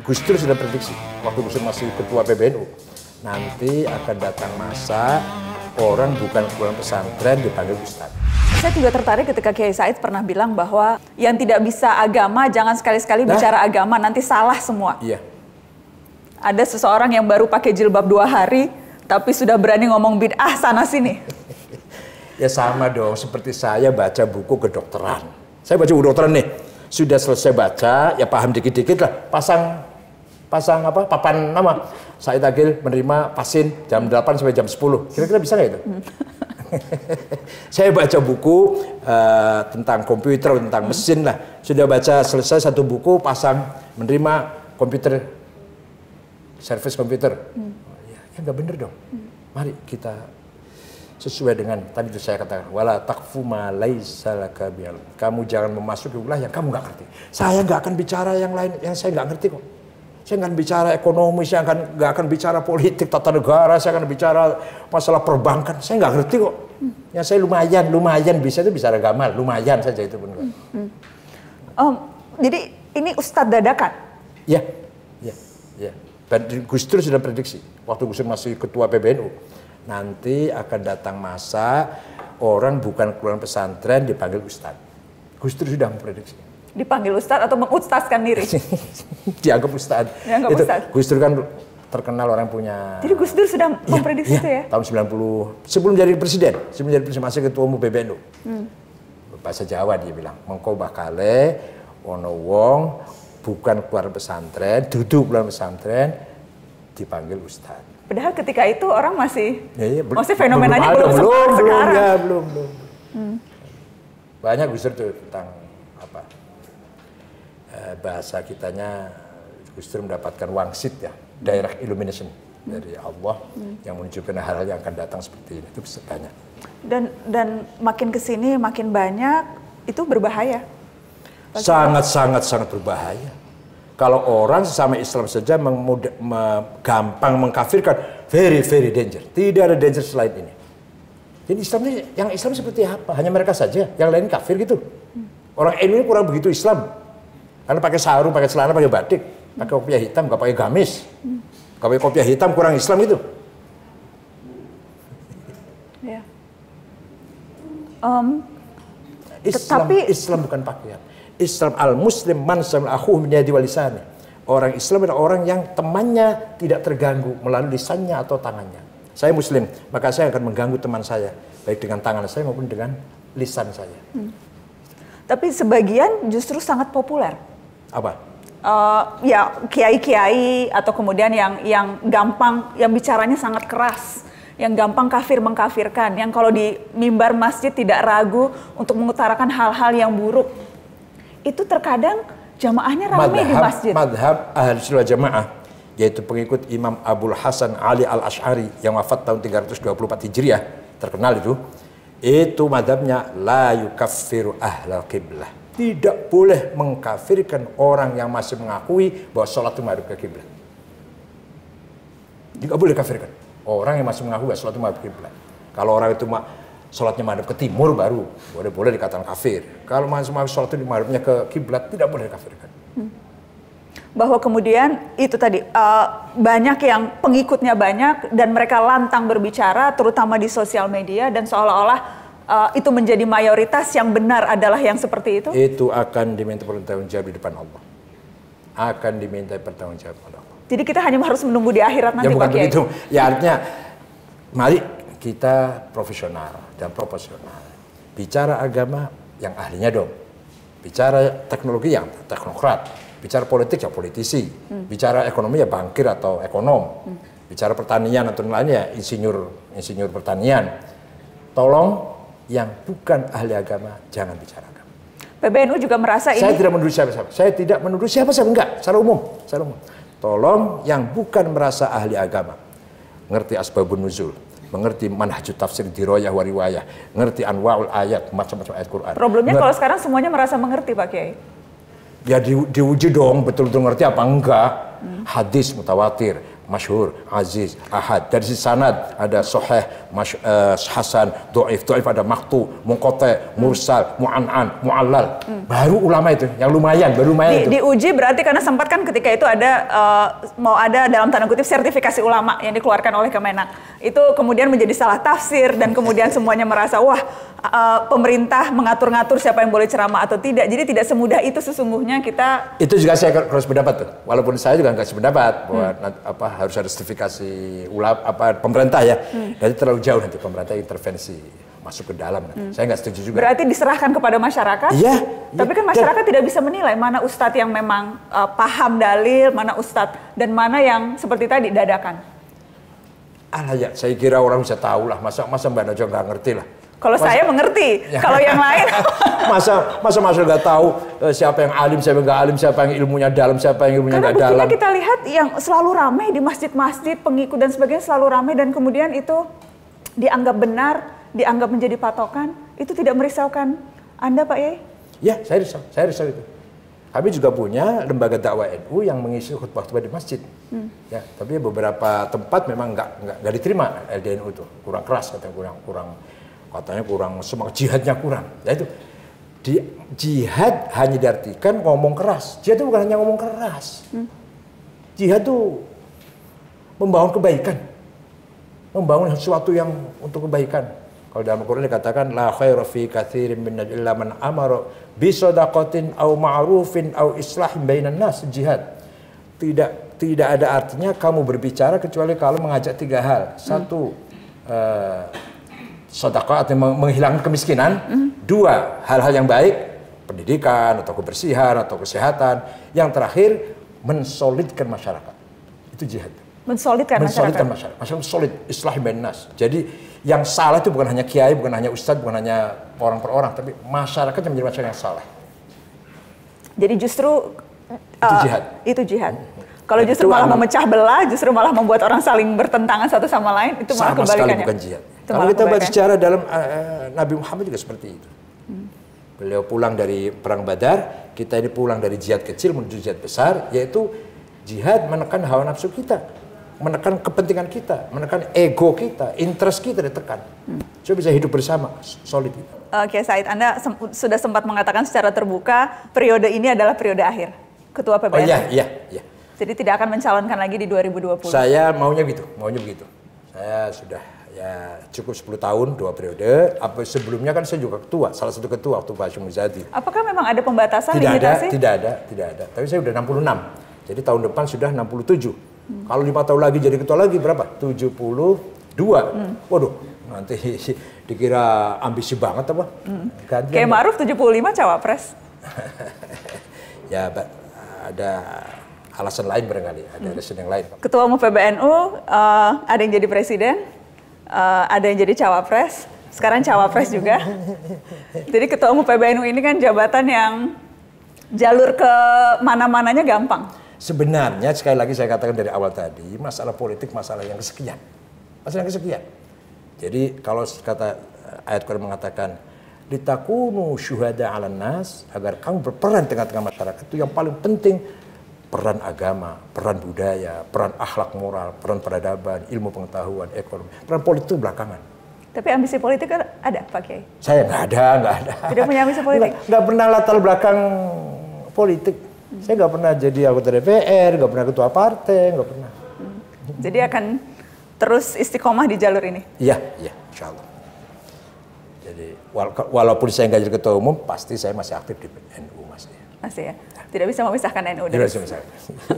Gus Dur sudah prediksi waktu Gus Dur masih ketua PBNU nanti akan datang masa orang bukan pulang pesantren dipanggil Ustaz. Saya juga tertarik ketika Kiai Said pernah bilang bahwa yang tidak bisa agama jangan sekali-sekali nah, bicara agama nanti salah semua. Iya. Ada seseorang yang baru pakai jilbab dua hari tapi sudah berani ngomong bid'ah sana sini. ya sama dong seperti saya baca buku kedokteran. Saya baca buku kedokteran nih sudah selesai baca ya paham dikit-dikit lah pasang pasang apa papan nama Said Agil menerima pasien jam 8 sampai jam 10. Kira-kira bisa nggak itu? Hmm. saya baca buku uh, tentang komputer, tentang hmm. mesin lah. Sudah baca selesai satu buku, pasang menerima komputer, service komputer. Hmm. Ya, ya nggak bener dong. Hmm. Mari kita sesuai dengan tadi itu saya katakan wala takfu kamu jangan memasuki wilayah yang kamu nggak ngerti saya nggak akan bicara yang lain yang saya nggak ngerti kok saya akan bicara ekonomi, saya akan nggak akan bicara politik tata negara, saya akan bicara masalah perbankan. Saya nggak ngerti kok. Hmm. Yang saya lumayan, lumayan bisa itu bicara agama, lumayan saja itu pun. Hmm. hmm. Oh, jadi ini Ustadz dadakan? Ya, ya, ya. Dan Gus Dur sudah prediksi waktu Gus Dur masih ketua PBNU nanti akan datang masa orang bukan keluaran pesantren dipanggil Ustadz. Gus Dur sudah memprediksi dipanggil ustadz atau mengustaskan diri? Dianggap ustadz. Dianggap itu, ustadz. Gus Dur kan terkenal orang punya. Jadi Gus Dur sudah iya, memprediksi ya, itu ya? Tahun 90 sebelum jadi presiden, sebelum jadi presiden masih ketua umum PBNU. Hmm. Bahasa Jawa dia bilang, mengko bakale ono wong bukan keluar pesantren, duduk keluar pesantren dipanggil ustadz. Padahal ketika itu orang masih, ya, ya, masih fenomenanya belum, belum, belum, belum, sekarang. Ya, belum, belum. Hmm. Banyak Gus Dur tuh tentang apa Eh, bahasa kitanya justru mendapatkan wangsit ya, direct illumination dari Allah hmm. yang menunjukkan hal-hal yang akan datang seperti ini itu banyak. Dan dan makin kesini makin banyak itu berbahaya. Sangat-sangat sangat berbahaya. Kalau orang sesama Islam saja memuda, me, gampang mengkafirkan, very very danger. Tidak ada danger selain ini. Jadi Islam ini, yang Islam seperti apa? Hanya mereka saja, yang lain kafir gitu. Orang ini kurang begitu Islam karena pakai sarung, pakai celana, pakai batik, pakai kopiah hitam, nggak pakai gamis. Nggak pakai kopiah hitam kurang Islam itu. Ya. Um, Islam, tetapi Islam bukan pakaian. Islam al Muslim man Aku menjadi walisani. Orang Islam adalah orang yang temannya tidak terganggu melalui lisannya atau tangannya. Saya Muslim, maka saya akan mengganggu teman saya baik dengan tangan saya maupun dengan lisan saya. Hmm. Tapi sebagian justru sangat populer apa? Uh, ya kiai-kiai atau kemudian yang yang gampang yang bicaranya sangat keras yang gampang kafir mengkafirkan yang kalau di mimbar masjid tidak ragu untuk mengutarakan hal-hal yang buruk itu terkadang jamaahnya ramai madhab, di masjid madhab ahli sunnah jamaah yaitu pengikut Imam abul Hasan Ali Al Ashari yang wafat tahun 324 Hijriah terkenal itu itu madhabnya la yukaffiru ahlal qiblah tidak boleh mengkafirkan orang yang masih mengakui bahwa sholat itu madhab ke kiblat. Tidak boleh kafirkan orang yang masih mengakui bahwa sholat itu mengaduk ke kiblat. Kalau orang itu sholatnya mengaduk ke timur baru boleh boleh dikatakan kafir. Kalau masih mengakui sholat itu madhabnya ke kiblat tidak boleh dikafirkan. Hmm. Bahwa kemudian itu tadi uh, banyak yang pengikutnya banyak dan mereka lantang berbicara terutama di sosial media dan seolah-olah uh, itu menjadi mayoritas yang benar adalah yang seperti itu? Itu akan diminta pertanggung jawab di depan Allah. Akan diminta pertanggung jawab Allah. Jadi kita hanya harus menunggu di akhirat nanti ya, bukan begitu. Ya artinya mari kita profesional dan proporsional. Bicara agama yang ahlinya dong. Bicara teknologi yang teknokrat. Bicara politik ya politisi. Hmm. Bicara ekonomi ya bangkir atau ekonom. Hmm. Bicara pertanian atau lainnya insinyur insinyur pertanian. Tolong yang bukan ahli agama jangan bicara agama. PBNU juga merasa ini. Saya tidak menuduh siapa-siapa. Saya tidak menuduh siapa-siapa enggak, secara umum, secara umum. Tolong yang bukan merasa ahli agama, ngerti asbabun nuzul, mengerti manhajut tafsir diroyah wa riwayah, ngerti anwaul ayat, macam-macam ayat Quran. Problemnya ngerti. kalau sekarang semuanya merasa mengerti Pak Kiai. Ya di, diuji dong betul-betul ngerti apa enggak. Hmm. Hadis mutawatir, masyhur, aziz, ahad. Dari sisi sanad ada soheh, mas, uh, eh, hasan, doif, doif ada maktu, mungkote, mursal, mu'an'an, mu'allal. Hmm. Baru ulama itu, yang lumayan, baru lumayan di, itu. Diuji berarti karena sempat kan ketika itu ada, uh, mau ada dalam tanda kutip sertifikasi ulama yang dikeluarkan oleh Kemenak. Itu kemudian menjadi salah tafsir dan kemudian semuanya merasa, wah uh, pemerintah mengatur-ngatur siapa yang boleh ceramah atau tidak. Jadi tidak semudah itu sesungguhnya kita. Itu juga saya harus pendapat tuh. Walaupun saya juga nggak sependapat bahwa hmm. apa harus ada sertifikasi ulap apa pemerintah ya. Hmm. terlalu jauh nanti pemerintah intervensi masuk ke dalam. Hmm. Saya nggak setuju juga. Berarti diserahkan kepada masyarakat. Iya. Tapi ya, kan masyarakat dan, tidak bisa menilai mana ustadz yang memang uh, paham dalil, mana ustadz dan mana yang seperti tadi dadakan. Alah ya, saya kira orang bisa tahu lah. Masa masa Mbak Najwa nggak ngerti lah. Kalau saya mengerti, ya. kalau yang lain masa masa masa nggak tahu eh, siapa yang alim, siapa yang nggak alim, siapa yang ilmunya dalam, siapa yang ilmunya nggak dalam. Karena kita lihat yang selalu ramai di masjid-masjid, pengikut dan sebagainya selalu ramai dan kemudian itu dianggap benar, dianggap menjadi patokan, itu tidak merisaukan Anda, Pak Yai? Ya, saya risau, saya risau itu. Kami juga punya lembaga dakwah NU yang mengisi khutbah-khutbah di masjid. Hmm. Ya, tapi beberapa tempat memang nggak nggak diterima LDNU itu kurang keras, katanya kurang kurang katanya kurang semangat, jihadnya kurang. Ya itu di, jihad hanya diartikan ngomong keras. Jihad itu bukan hanya ngomong keras. Hmm. Jihad itu membangun kebaikan. Membangun sesuatu yang untuk kebaikan. Kalau dalam quran dikatakan la khairu fi katsirin min illa man amara bi sadaqatin aw ma'rufin aw islahin bainan nas jihad. Tidak tidak ada artinya kamu berbicara kecuali kalau mengajak tiga hal. Satu hmm. Eh, sodako atau menghilangkan kemiskinan. Mm. Dua, hal-hal yang baik, pendidikan atau kebersihan atau kesehatan. Yang terakhir, mensolidkan masyarakat. Itu jihad. Mensolidkan, mensolidkan masyarakat. masyarakat. Masyarakat solid, islah nas. Jadi yang salah itu bukan hanya kiai, bukan hanya ustadz, bukan hanya orang per orang, tapi masyarakat yang menjadi masyarakat yang salah. Jadi justru uh, itu eh, jihad. Itu jihad. Kalau justru malah memecah belah, justru malah membuat orang saling bertentangan satu sama lain, itu malah sama kebalikannya. Sama sekali bukan jihad. Kalau kita baca secara dalam uh, Nabi Muhammad juga seperti itu. Hmm. Beliau pulang dari perang Badar, kita ini pulang dari jihad kecil menuju jihad besar, yaitu jihad menekan hawa nafsu kita, menekan kepentingan kita, menekan ego kita, interest kita ditekan. Hmm. Supaya bisa hidup bersama, solid. Oke, okay, Said, Anda sem sudah sempat mengatakan secara terbuka periode ini adalah periode akhir ketua PBNU. Oh iya, iya, iya. Jadi tidak akan mencalonkan lagi di 2020. Saya maunya gitu, maunya begitu. Saya sudah ya, cukup 10 tahun dua periode. Apa sebelumnya kan saya juga ketua, salah satu ketua waktu Pak Hashim Muzadi. Apakah memang ada pembatasan tidak limitasi? Ada, tidak ada, tidak ada. Tapi saya sudah 66. Jadi tahun depan sudah 67. Hmm. Kalau lima tahun lagi jadi ketua lagi berapa? 72. Hmm. Waduh, nanti dikira ambisi banget apa? Hmm. Kayak Maruf 75 cawapres. ya, ada alasan lain barangkali, ada hmm. alasan yang lain. Ketua Umum PBNU uh, eh, ada yang jadi presiden, uh, ada yang jadi cawapres, sekarang cawapres juga. Jadi ketua umum PBNU ini kan jabatan yang jalur ke mana-mananya gampang. Sebenarnya sekali lagi saya katakan dari awal tadi, masalah politik masalah yang kesekian. Masalah yang kesekian. Jadi kalau kata eh, ayat Quran mengatakan litakunu syuhada 'alan nas agar kamu berperan tengah-tengah masyarakat itu yang paling penting peran agama, peran budaya, peran akhlak moral, peran peradaban, ilmu pengetahuan, ekonomi. Peran politik itu belakangan. Tapi ambisi politik kan ada Pak Kiai? Saya nggak ada, nggak ada. Tidak punya ambisi politik? Nggak, nggak pernah latar belakang politik. Hmm. Saya nggak pernah jadi anggota DPR, nggak pernah ketua partai, nggak pernah. Hmm. Jadi akan terus istiqomah di jalur ini? Iya, iya, insya Allah. Jadi wala walaupun saya nggak jadi ketua umum, pasti saya masih aktif di NU masih masih ya tidak bisa memisahkan NU dari tidak bisa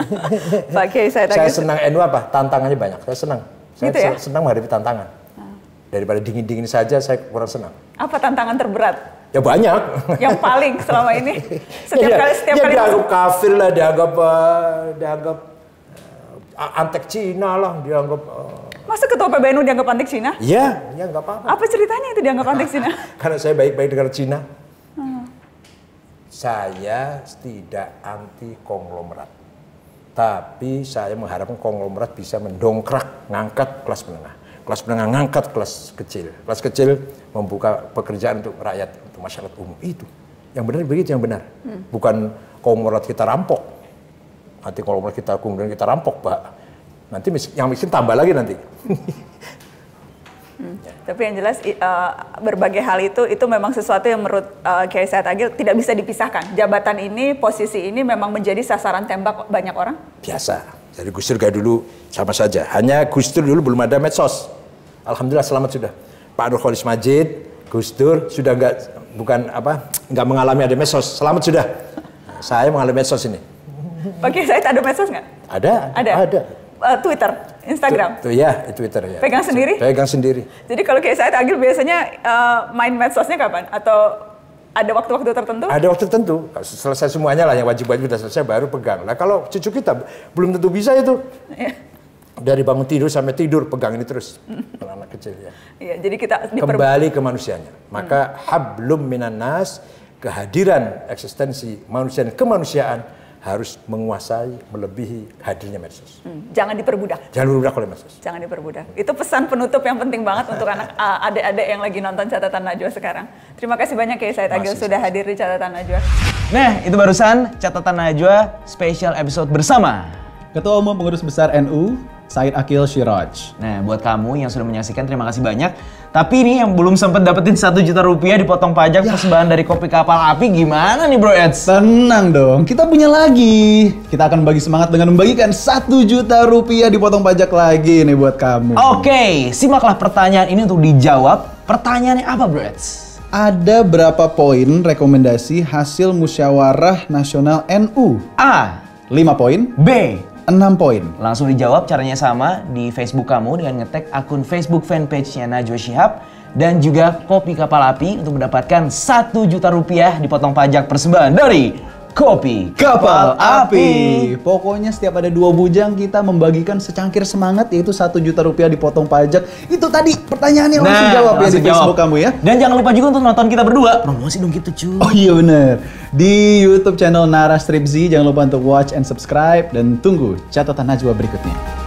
Pak Kiai saya tanya saya senang NU apa tantangannya banyak saya senang saya gitu ya? senang menghadapi tantangan ah. daripada dingin dingin saja saya kurang senang apa tantangan terberat ya banyak yang paling selama ini setiap ya, kali setiap ya, kali dianggap kafir lah dianggap uh, eh, dianggap uh, eh, antek Cina lah dianggap uh, eh. Masa ketua PBNU dianggap antek Cina? Iya, ya nggak apa-apa. Apa ceritanya itu dianggap antek Cina? Karena saya baik-baik dengan Cina. Hmm saya tidak anti konglomerat. Tapi saya mengharapkan konglomerat bisa mendongkrak, ngangkat kelas menengah. Kelas menengah ngangkat kelas kecil. Kelas kecil membuka pekerjaan untuk rakyat, untuk masyarakat umum. Itu. Yang benar begitu yang benar. Hmm. Bukan konglomerat kita rampok. Nanti konglomerat kita kemudian kita rampok, Pak. Nanti yang miskin tambah lagi nanti. Hmm. Tapi yang jelas uh, berbagai hal itu itu memang sesuatu yang menurut uh, Kiai Said Agil tidak bisa dipisahkan. Jabatan ini, posisi ini memang menjadi sasaran tembak banyak orang. Biasa. Jadi Gus Dur kayak dulu sama saja. Hanya Gus Dur dulu belum ada medsos. Alhamdulillah selamat sudah. Pak Nur Khalis Majid, Gus Dur sudah nggak bukan apa nggak mengalami ada medsos. Selamat sudah. Saya mengalami medsos ini. Oke, saya ada medsos nggak? Ada. Ada. Ada. Uh, Twitter. Instagram? Tuh, tu, ya, Twitter ya. Pegang sendiri? Pegang sendiri. Jadi kalau kayak saya Agil biasanya uh, main medsosnya kapan? Atau ada waktu-waktu tertentu? Ada waktu tertentu. Selesai semuanya lah yang wajib-wajib sudah selesai baru pegang. Nah kalau cucu kita belum tentu bisa itu. Iya. Dari bangun tidur sampai tidur pegang ini terus anak kecil ya. Iya, jadi kita kembali ke manusianya. Maka hmm. hablum minanas kehadiran eksistensi manusia dan kemanusiaan harus menguasai melebihi hadirnya medsos. Hmm, jangan diperbudak. Jangan diperbudak oleh medsos. Jangan diperbudak. Itu pesan penutup yang penting banget untuk anak eh, adik-adik yang lagi nonton catatan Najwa sekarang. Terima kasih banyak ya saya Agil sudah hadir di catatan Najwa. Nah, itu barusan catatan Najwa special episode bersama Ketua Umum Pengurus Besar NU Said Akil Shiraj. Nah, buat kamu yang sudah menyaksikan terima kasih banyak. Tapi ini yang belum sempat dapetin satu juta rupiah dipotong pajak ya. persembahan dari kopi kapal api gimana nih Bro Eds? Tenang dong, kita punya lagi. Kita akan bagi semangat dengan membagikan satu juta rupiah dipotong pajak lagi nih buat kamu. Oke, okay, simaklah pertanyaan ini untuk dijawab. Pertanyaannya apa Bro Eds? ada berapa poin rekomendasi hasil musyawarah nasional NU? A. 5 poin. B. 6 poin. Langsung dijawab caranya sama di Facebook kamu dengan ngetek akun Facebook fanpage-nya Najwa Shihab dan juga kopi kapal api untuk mendapatkan satu juta rupiah dipotong pajak persembahan dari kopi kapal api. Pokoknya setiap ada dua bujang kita membagikan secangkir semangat yaitu satu juta rupiah dipotong pajak. Itu tadi pertanyaannya nah, langsung jawab langsung ya di jawab. Facebook kamu ya. Dan jangan lupa juga untuk nonton kita berdua. Promosi dong gitu cuy. Oh iya bener. Di YouTube channel Nara Strip Z, jangan lupa untuk watch and subscribe dan tunggu catatan Najwa berikutnya.